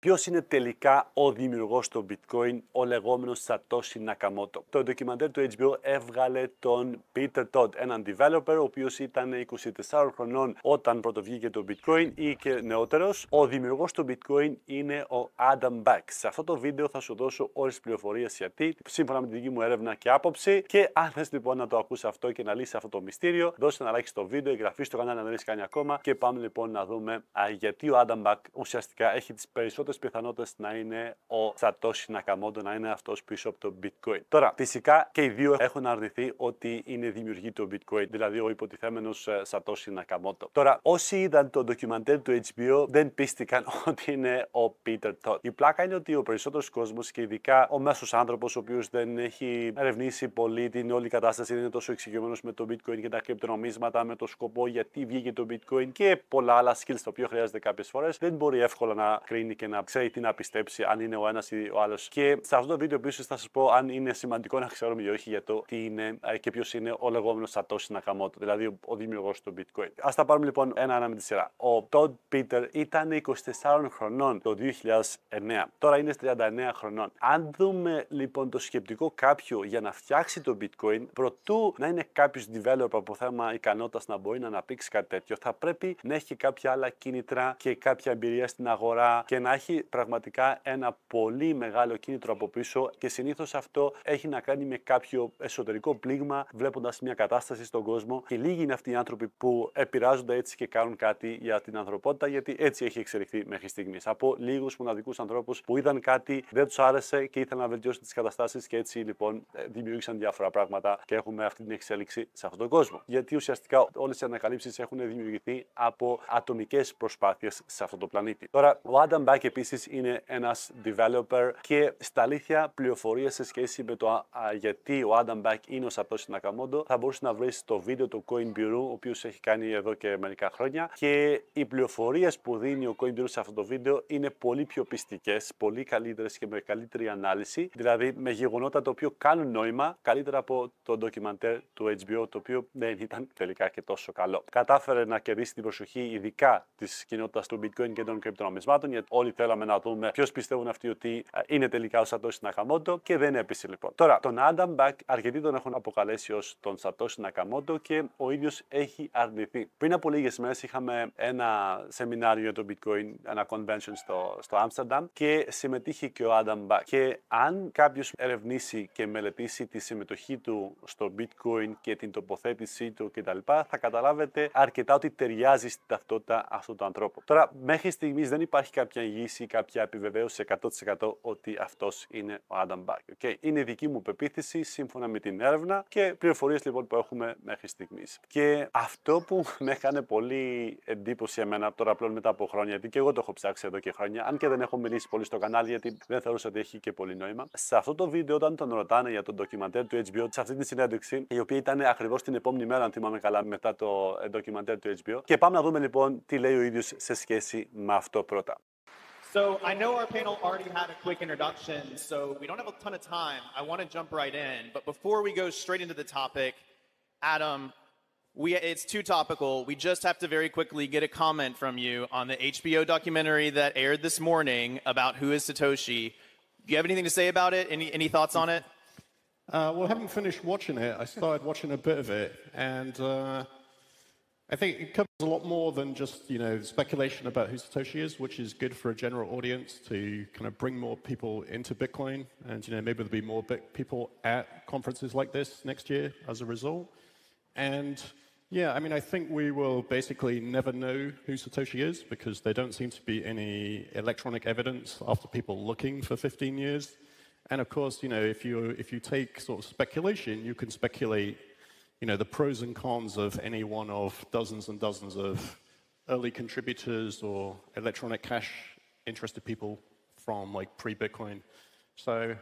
Ποιος είναι τελικά ο δημιουργός του bitcoin, ο λεγόμενος Satoshi Nakamoto. Το ντοκιμαντέρ του HBO έβγαλε τον Peter Todd, έναν developer, ο οποίος ήταν 24 χρονών όταν πρωτοβγήκε το bitcoin ή και νεότερος. Ο δημιουργός του bitcoin είναι ο Adam Back. Σε αυτό το βίντεο θα σου δώσω όλες τις πληροφορίες γιατί, σύμφωνα με την δική μου έρευνα και άποψη. Και αν θες λοιπόν να το ακούσει αυτό και να λύσεις αυτό το μυστήριο, δώσε ένα like στο βίντεο, εγγραφή στο κανάλι αν δεν έχεις κάνει ακόμα. Και πάμε λοιπόν να δούμε α, γιατί ο Adam Back ουσιαστικά έχει τις περισσότερες περισσότερε πιθανότητε να είναι ο Σατόσι Νακαμόντο, να είναι αυτός πίσω από το Bitcoin. Τώρα, φυσικά και οι δύο έχουν αρνηθεί ότι είναι δημιουργή του Bitcoin, δηλαδή ο υποτιθέμενος ε, Σατόσι Νακαμόντο. Τώρα, όσοι είδαν το ντοκιμαντέρ του HBO δεν πίστηκαν ότι είναι ο Peter Todd. Η πλάκα είναι ότι ο περισσότερος κόσμος και ειδικά ο μέσος άνθρωπος, ο οποίος δεν έχει ερευνήσει πολύ την όλη κατάσταση, δεν είναι τόσο εξοικειωμένος με το Bitcoin και τα κρυπτονομίσματα, με το σκοπό γιατί βγήκε το Bitcoin και πολλά άλλα skills τα οποία χρειάζεται κάποιες φορές, δεν μπορεί εύκολα να κρίνει και να να ξέρει τι να πιστέψει, αν είναι ο ένας ή ο άλλος. Και σε αυτό το βίντεο επίσης θα σας πω αν είναι σημαντικό να ξέρουμε ή όχι για το τι είναι ε, και ποιος είναι ο λεγόμενος Satoshi Νακαμότο, δηλαδή ο δημιουργός του Bitcoin. Ας τα πάρουμε λοιπόν ένα-ένα με τη σειρά. Ο Todd Peter ήταν 24 χρονών το 2009. Τώρα είναι 39 χρονών. Αν δούμε λοιπόν το σκεπτικό κάποιου για να φτιάξει το Bitcoin, προτού να είναι κάποιος developer από θέμα ικανότητας να μπορεί να αναπτύξει κάτι τέτοιο, θα πρέπει να έχει κάποια άλλα κίνητρα και κάποια εμπειρία στην αγορά και να έχει πραγματικά ένα πολύ μεγάλο κίνητρο από πίσω και συνήθως αυτό έχει να κάνει με κάποιο εσωτερικό πλήγμα, βλέποντας μια κατάσταση στον κόσμο. Και λίγοι είναι αυτοί οι άνθρωποι που επηρεάζονται έτσι και κάνουν κάτι για την ανθρωπότητα, γιατί έτσι έχει εξελιχθεί μέχρι στιγμής. Από λίγους μοναδικούς ανθρώπους που είδαν κάτι, δεν τους άρεσε και ήθελαν να βελτιώσουν τις καταστάσεις και έτσι λοιπόν ε, δημιούργησαν διάφορα πράγματα και έχουμε αυτή την εξέλιξη σε αυτόν τον κόσμο. Γιατί ουσιαστικά όλες οι ανακαλύψεις έχουν δημιουργηθεί από ατομικές προσπάθειες σε αυτό το πλανήτη. Τώρα, ο Άνταμ Μπάκ επίσης είναι ένας developer και στα αλήθεια πληροφορίες σε σχέση με το γιατί ο Adam Back είναι ο στην Νακαμόντο θα μπορούσε να βρεις στο βίντεο του Coin Bureau, ο οποίος έχει κάνει εδώ και μερικά χρόνια. Και οι πληροφορίες που δίνει ο Coin Bureau σε αυτό το βίντεο είναι πολύ πιο πιστικές, πολύ καλύτερες και με καλύτερη ανάλυση. Δηλαδή με γεγονότα το οποίο κάνουν νόημα καλύτερα από το ντοκιμαντέρ του HBO, το οποίο δεν ήταν τελικά και τόσο καλό. Κατάφερε να κερδίσει την προσοχή ειδικά της κοινότητας του Bitcoin και των κρυπτονομισμάτων, γιατί όλοι θέλουν θέλαμε να δούμε ποιος πιστεύουν αυτοί ότι είναι τελικά ο Σατός Νακαμότο και δεν έπεσε λοιπόν. Τώρα, τον Άνταμ Μπακ αρκετοί τον έχουν αποκαλέσει ως τον Σατός Νακαμότο και ο ίδιος έχει αρνηθεί. Πριν από λίγες μέρες είχαμε ένα σεμινάριο για το Bitcoin, ένα convention στο, στο Amsterdam και συμμετείχε και ο Άνταμ Μπακ. Και αν κάποιος ερευνήσει και μελετήσει τη συμμετοχή του στο Bitcoin και την τοποθέτησή του κτλ., θα καταλάβετε αρκετά ότι ταιριάζει στην ταυτότητα αυτού του ανθρώπου. Τώρα, μέχρι στιγμής δεν υπάρχει κάποια εγγύηση ή κάποια επιβεβαίωση 100% ότι αυτός είναι ο Άνταμ Back. Είναι δική μου πεποίθηση σύμφωνα με την έρευνα και πληροφορίες λοιπόν που έχουμε μέχρι στιγμής. Και αυτό που με έκανε πολύ εντύπωση εμένα τώρα πλέον μετά από χρόνια, γιατί και εγώ το έχω ψάξει εδώ και χρόνια, αν και δεν έχω μιλήσει πολύ στο κανάλι, γιατί δεν θεωρούσα ότι έχει και πολύ νόημα. Σε αυτό το βίντεο, όταν τον ρωτάνε για τον ντοκιμαντέρ του HBO, σε αυτή τη συνέντευξη, η οποία ήταν ακριβώς την επόμενη μέρα, αν θυμάμαι καλά, μετά το ντοκιμαντέρ του HBO. Και πάμε να δούμε λοιπόν τι λέει ο ίδιος σε σχέση με αυτό πρώτα. So I know our panel already had a quick introduction, so we don't have a ton of time. I want to jump right in, but before we go straight into the topic, Adam, we, it's too topical. We just have to very quickly get a comment from you on the HBO documentary that aired this morning about who is Satoshi. Do you have anything to say about it? Any, any thoughts on it? Uh, well, not finished watching it, I started watching a bit of it, and uh, I think it covers a lot more than just you know speculation about who Satoshi is, which is good for a general audience to kind of bring more people into Bitcoin, and you know maybe there'll be more people at conferences like this next year as a result. And yeah, I mean I think we will basically never know who Satoshi is because there don't seem to be any electronic evidence after people looking for 15 years. And of course, you know if you if you take sort of speculation, you can speculate you know, the pros and cons of any one of dozens and dozens of early contributors or electronic cash interested people from like pre-Bitcoin. So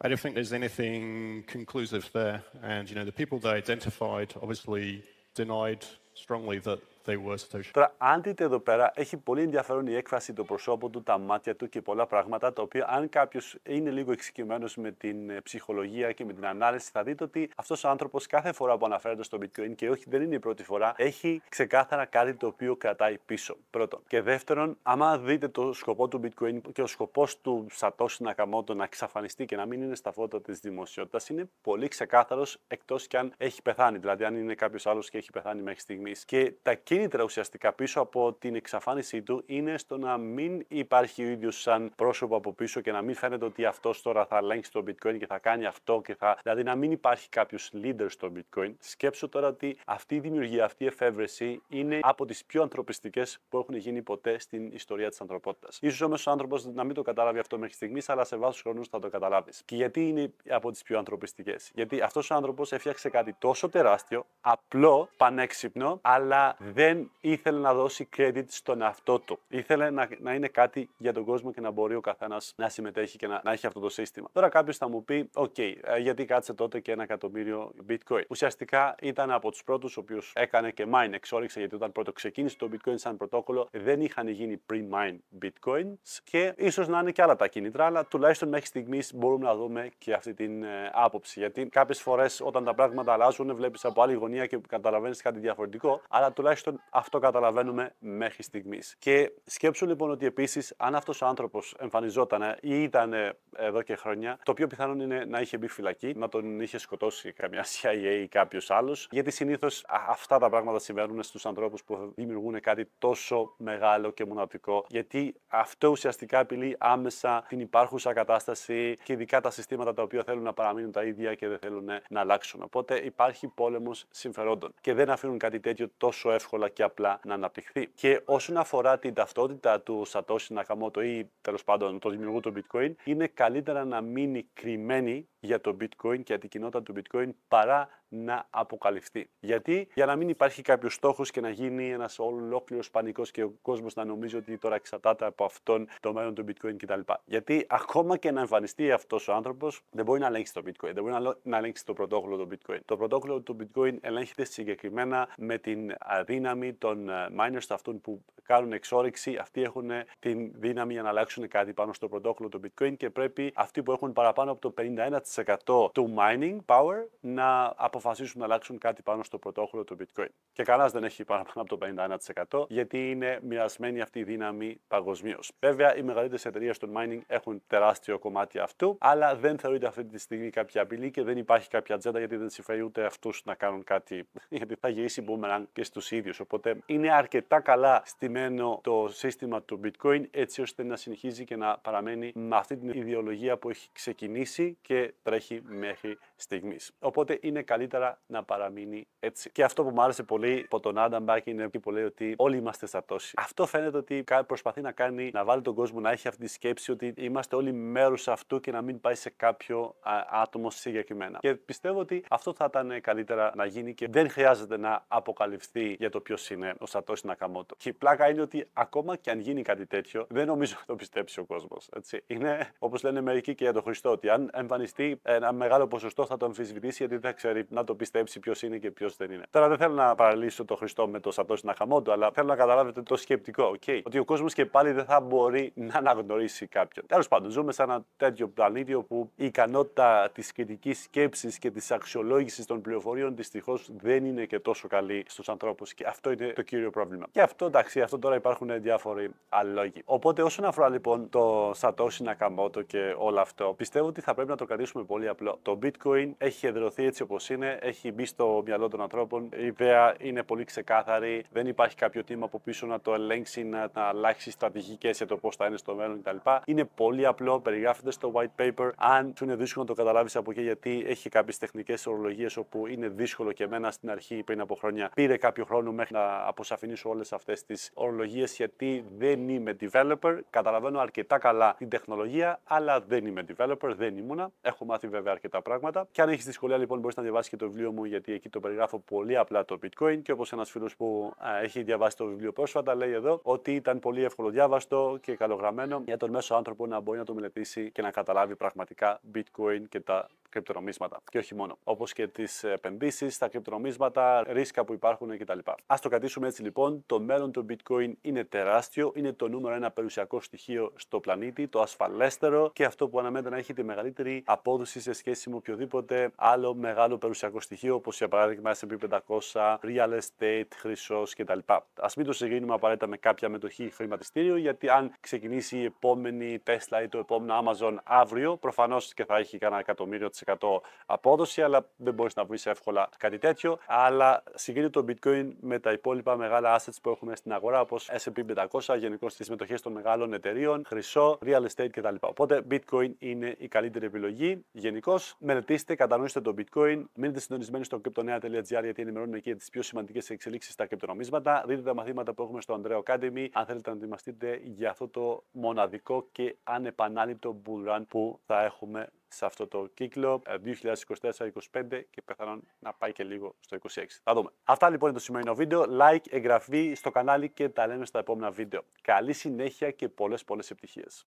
I don't think there's anything conclusive there. And you know, the people they identified obviously denied strongly that They were Τώρα, αν δείτε εδώ πέρα, έχει πολύ ενδιαφέρον η έκφραση, του προσώπου του, τα μάτια του και πολλά πράγματα, τα οποία αν κάποιος είναι λίγο εξοικειωμένος με την ε, ψυχολογία και με την ανάλυση, θα δείτε ότι αυτός ο άνθρωπος κάθε φορά που αναφέρεται στο Bitcoin και όχι δεν είναι η πρώτη φορά, έχει ξεκάθαρα κάτι το οποίο κρατάει πίσω. Πρώτον. Και δεύτερον, άμα δείτε το σκοπό του Bitcoin και ο σκοπός του Satoshi Nakamoto να εξαφανιστεί και να μην είναι στα φώτα της δημοσιότητας, είναι πολύ ξεκάθαρος εκτός κι αν έχει πεθάνει. Δηλαδή, αν είναι κάποιος άλλος και έχει πεθάνει μέχρι στιγμής. Και τα κίνητρα ουσιαστικά πίσω από την εξαφάνισή του είναι στο να μην υπάρχει ο ίδιος σαν πρόσωπο από πίσω και να μην φαίνεται ότι αυτός τώρα θα ελέγξει το bitcoin και θα κάνει αυτό και θα. Δηλαδή να μην υπάρχει κάποιος leader στο bitcoin. Σκέψω τώρα ότι αυτή η δημιουργία, αυτή η εφεύρεση είναι από τις πιο ανθρωπιστικές που έχουν γίνει ποτέ στην ιστορία της ανθρωπότητας. σω όμως ο άνθρωπος να μην το καταλάβει αυτό μέχρι στιγμής, αλλά σε βάθος χρόνου θα το καταλάβεις. Και γιατί είναι από τις πιο ανθρωπιστικές. Γιατί αυτός ο άνθρωπος έφτιαξε κάτι τόσο τεράστιο, απλό, πανέξυπνο, αλλά δεν δεν ήθελε να δώσει credit στον εαυτό του. Ήθελε να, να είναι κάτι για τον κόσμο και να μπορεί ο καθένας να συμμετέχει και να, να έχει αυτό το σύστημα. Τώρα κάποιος θα μου πει, οκ, ε, γιατί κάτσε τότε και ένα εκατομμύριο bitcoin. Ουσιαστικά ήταν από τους πρώτους, ο οποίος έκανε και mine, εξόριξε γιατί όταν πρώτο ξεκίνησε το bitcoin σαν πρωτόκολλο δεν είχαν γίνει pre-mine bitcoins και ίσως να είναι και άλλα τα κίνητρα, αλλά τουλάχιστον μέχρι στιγμής μπορούμε να δούμε και αυτή την ε, άποψη. Γιατί κάποιες φορές όταν τα πράγματα αλλάζουν, βλέπεις από άλλη γωνία και καταλαβαίνεις κάτι διαφορετικό, αλλά τουλάχιστον αυτό καταλαβαίνουμε μέχρι στιγμής. Και σκέψου λοιπόν ότι επίσης, αν αυτός ο άνθρωπος εμφανιζόταν ή ήταν εδώ και χρόνια, το πιο πιθανό είναι να είχε μπει φυλακή, να τον είχε σκοτώσει καμιά CIA ή κάποιος άλλος. Γιατί συνήθως αυτά τα πράγματα συμβαίνουν στους ανθρώπους που δημιουργούν κάτι τόσο μεγάλο και μοναδικό. Γιατί αυτό ουσιαστικά απειλεί άμεσα την υπάρχουσα κατάσταση και ειδικά τα συστήματα τα οποία θέλουν να παραμείνουν τα ίδια και δεν θέλουν να αλλάξουν. Οπότε υπάρχει πόλεμος συμφερόντων και δεν αφήνουν κάτι τέτοιο τόσο εύκολα και απλά να αναπτυχθεί. Και όσον αφορά την ταυτότητα του Satoshi Nakamoto ή τέλος πάντων το δημιουργού του Bitcoin, είναι καλύτερα να μείνει κρυμμένη για το Bitcoin και για την κοινότητα του Bitcoin παρά να αποκαλυφθεί. Γιατί για να μην υπάρχει κάποιος στόχος και να γίνει ένας ολόκληρος πανικός και ο κόσμος να νομίζει ότι τώρα εξαρτάται από αυτόν το μέλλον του Bitcoin κτλ. Γιατί ακόμα και να εμφανιστεί αυτός ο άνθρωπος, δεν μπορεί να ελέγξει το Bitcoin, δεν μπορεί να ελέγξει το πρωτόκολλο του Bitcoin. Το πρωτόκολλο του Bitcoin ελέγχεται συγκεκριμένα με την δύναμη των ε, miners αυτών που κάνουν εξόρυξη. Αυτοί έχουν ε, την δύναμη για να αλλάξουν κάτι πάνω στο πρωτόκολλο του Bitcoin και πρέπει αυτοί που έχουν παραπάνω από το 51% του mining power να αποφασίσουν να αλλάξουν κάτι πάνω στο πρωτόχωρο του Bitcoin. Και κανένας δεν έχει παραπάνω από το 51% γιατί είναι μοιρασμένη αυτή η δύναμη παγκοσμίως. Βέβαια, οι μεγαλύτερες εταιρείες των mining έχουν τεράστιο κομμάτι αυτού, αλλά δεν θεωρείται αυτή τη στιγμή κάποια απειλή και δεν υπάρχει κάποια ατζέντα γιατί δεν συμφέρει ούτε αυτούς να κάνουν κάτι, γιατί θα γυρίσει boomerang και στους ίδιους. Οπότε είναι αρκετά καλά στημένο το σύστημα του Bitcoin έτσι ώστε να συνεχίζει και να παραμένει με αυτή την ιδεολογία που έχει ξεκινήσει και τρέχει μέχρι στιγμής. Οπότε είναι καλύτερα να παραμείνει έτσι. Και αυτό που μου άρεσε πολύ από τον Άνταμ είναι εκεί που λέει ότι όλοι είμαστε τόση. Αυτό φαίνεται ότι προσπαθεί να κάνει, να βάλει τον κόσμο να έχει αυτή τη σκέψη ότι είμαστε όλοι μέρο αυτού και να μην πάει σε κάποιο άτομο συγκεκριμένα. Και πιστεύω ότι αυτό θα ήταν καλύτερα να γίνει και δεν χρειάζεται να αποκαλυφθεί για το ποιος είναι ο Σατόση Νακαμότο. Και η πλάκα είναι ότι ακόμα και αν γίνει κάτι τέτοιο, δεν νομίζω να το πιστέψει ο κόσμος. Είναι όπως λένε μερικοί και για τον Χριστό, ότι αν εμφανιστεί ένα μεγάλο ποσοστό θα το αμφισβητήσει γιατί δεν ξέρει να το πιστέψει ποιος είναι και ποιος δεν είναι. Τώρα δεν θέλω να παραλύσω το Χριστό με το στην Ναχαμότο, αλλά θέλω να καταλάβετε το σκεπτικό. Okay. Ότι ο κόσμος και πάλι δεν θα μπορεί να αναγνωρίσει κάποιον. Τέλος πάντων, ζούμε σε ένα τέτοιο πλανήτη όπου η ικανότητα της κριτικής σκέψης και της αξιολόγησης των πληροφοριών δυστυχώς δεν είναι και τόσο καλή στους ανθρώπους. Και αυτό είναι το κύριο πρόβλημα. Και αυτό εντάξει, αυτό τώρα υπάρχουν διάφοροι αλόγοι. Οπότε, όσον αφορά λοιπόν το Σατόση Νακαμότο και όλο αυτό, πιστεύω ότι θα πρέπει να το κρατήσουμε πολύ απλό. Το Bitcoin έχει εδρωθεί έτσι όπως είναι έχει μπει στο μυαλό των ανθρώπων. Η ιδέα είναι πολύ ξεκάθαρη. Δεν υπάρχει κάποιο τίμα από πίσω να το ελέγξει, να, να αλλάξει στρατηγικές για το πώς θα είναι στο μέλλον κτλ. Είναι πολύ απλό, περιγράφεται στο white paper. Αν σου είναι δύσκολο να το καταλάβεις από εκεί, γιατί έχει κάποιες τεχνικές ορολογίες όπου είναι δύσκολο και εμένα στην αρχή πριν από χρόνια πήρε κάποιο χρόνο μέχρι να αποσαφηνήσω όλες αυτές τις ορολογίες γιατί δεν είμαι developer. Καταλαβαίνω αρκετά καλά την τεχνολογία, αλλά δεν είμαι developer, δεν ήμουνα. Έχω μάθει βέβαια αρκετά πράγματα. Και αν έχεις δυσκολία λοιπόν, μπορείς να διαβάσεις το βιβλίο μου, γιατί εκεί το περιγράφω πολύ απλά το bitcoin. Και όπως ένας φίλος που έχει διαβάσει το βιβλίο πρόσφατα, λέει εδώ ότι ήταν πολύ εύκολο διάβαστο και καλογραμμένο για τον μέσο άνθρωπο να μπορεί να το μελετήσει και να καταλάβει πραγματικά bitcoin και τα κρυπτονομίσματα. Και όχι μόνο. Όπως και τις επενδύσεις, τα κρυπτονομίσματα, ρίσκα που υπάρχουν κτλ. Ας το κρατήσουμε έτσι λοιπόν. Το μέλλον του Bitcoin είναι τεράστιο. Είναι το νούμερο ένα περιουσιακό στοιχείο στο πλανήτη, το ασφαλέστερο και αυτό που αναμένεται να έχει τη μεγαλύτερη απόδοση σε σχέση με οποιοδήποτε άλλο μεγάλο περιουσιακό στοιχείο, όπως για παράδειγμα SP500, real estate, χρυσός κτλ. Ας μην το συγκρίνουμε απαραίτητα με κάποια μετοχή χρηματιστήριο, γιατί αν ξεκινήσει η επόμενη Tesla ή το επόμενο Amazon αύριο, προφανώς και θα έχει κανένα εκατομμύριο της απόδοση, αλλά δεν μπορείς να βρεις εύκολα κάτι τέτοιο. Αλλά συγκρίνει το Bitcoin με τα υπόλοιπα μεγάλα assets που έχουμε στην αγορά, όπως SP 500, γενικώς τις συμμετοχές των μεγάλων εταιρείων, χρυσό, real estate κτλ. Οπότε Bitcoin είναι η καλύτερη επιλογή. Γενικώς, μελετήστε, κατανοήστε το Bitcoin, μείνετε συντονισμένοι στο cryptonea.gr γιατί ενημερώνουμε και τις πιο σημαντικές εξελίξεις στα κρυπτονομίσματα. Δείτε τα μαθήματα που έχουμε στο Andreo Academy, αν θέλετε να ετοιμαστείτε για αυτό το μοναδικό και ανεπανάληπτο bull run που θα έχουμε σε αυτό το κύκλο 2024-2025 ε, και πιθανόν να πάει και λίγο στο 26. Θα δούμε. Αυτά λοιπόν είναι το σημερινό βίντεο. Like, εγγραφή στο κανάλι και τα λέμε στα επόμενα βίντεο. Καλή συνέχεια και πολλές πολλές επιτυχίες.